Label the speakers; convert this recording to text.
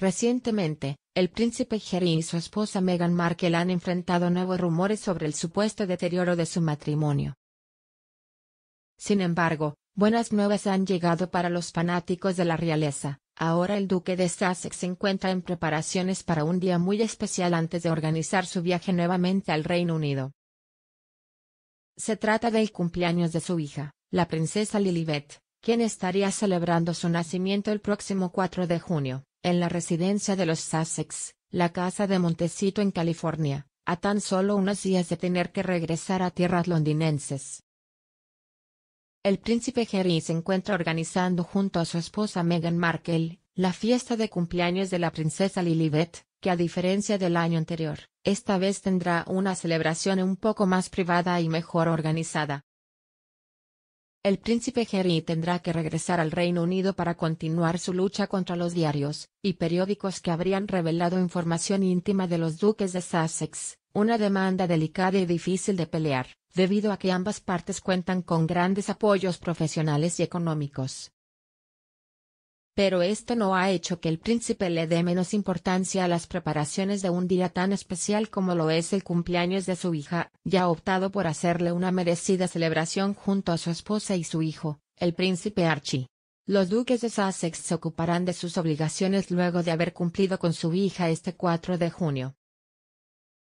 Speaker 1: Recientemente, el príncipe Harry y su esposa Meghan Markle han enfrentado nuevos rumores sobre el supuesto deterioro de su matrimonio. Sin embargo, buenas nuevas han llegado para los fanáticos de la realeza. Ahora el duque de Sussex se encuentra en preparaciones para un día muy especial antes de organizar su viaje nuevamente al Reino Unido. Se trata del cumpleaños de su hija, la princesa Lilibet, quien estaría celebrando su nacimiento el próximo 4 de junio en la residencia de los Sussex, la casa de Montecito en California, a tan solo unos días de tener que regresar a tierras londinenses. El príncipe Harry se encuentra organizando junto a su esposa Meghan Markle, la fiesta de cumpleaños de la princesa Lilibet, que a diferencia del año anterior, esta vez tendrá una celebración un poco más privada y mejor organizada el príncipe Harry tendrá que regresar al Reino Unido para continuar su lucha contra los diarios y periódicos que habrían revelado información íntima de los duques de Sussex, una demanda delicada y difícil de pelear, debido a que ambas partes cuentan con grandes apoyos profesionales y económicos pero esto no ha hecho que el príncipe le dé menos importancia a las preparaciones de un día tan especial como lo es el cumpleaños de su hija, ya ha optado por hacerle una merecida celebración junto a su esposa y su hijo, el príncipe Archie. Los duques de Sussex se ocuparán de sus obligaciones luego de haber cumplido con su hija este 4 de junio,